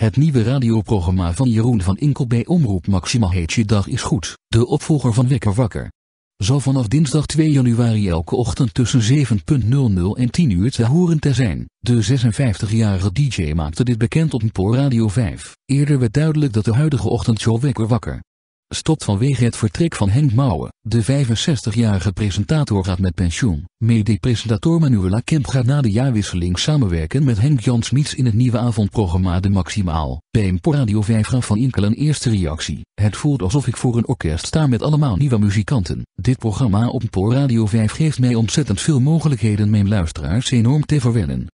Het nieuwe radioprogramma van Jeroen van Inkel bij Omroep Maxima heet Je Dag is Goed, de opvolger van Wekker Wakker. Zal vanaf dinsdag 2 januari elke ochtend tussen 7.00 en 10 uur te horen te zijn. De 56-jarige DJ maakte dit bekend op Poor Radio 5. Eerder werd duidelijk dat de huidige ochtendshow Wekker Wakker stopt vanwege het vertrek van Henk Mouwen. De 65-jarige presentator gaat met pensioen. Mede-presentator Manuela Kemp gaat na de jaarwisseling samenwerken met Henk Jan in het nieuwe avondprogramma De Maximaal. een Radio 5 gaf van Inkel een eerste reactie. Het voelt alsof ik voor een orkest sta met allemaal nieuwe muzikanten. Dit programma op PO Radio 5 geeft mij ontzettend veel mogelijkheden mijn luisteraars enorm te verwennen.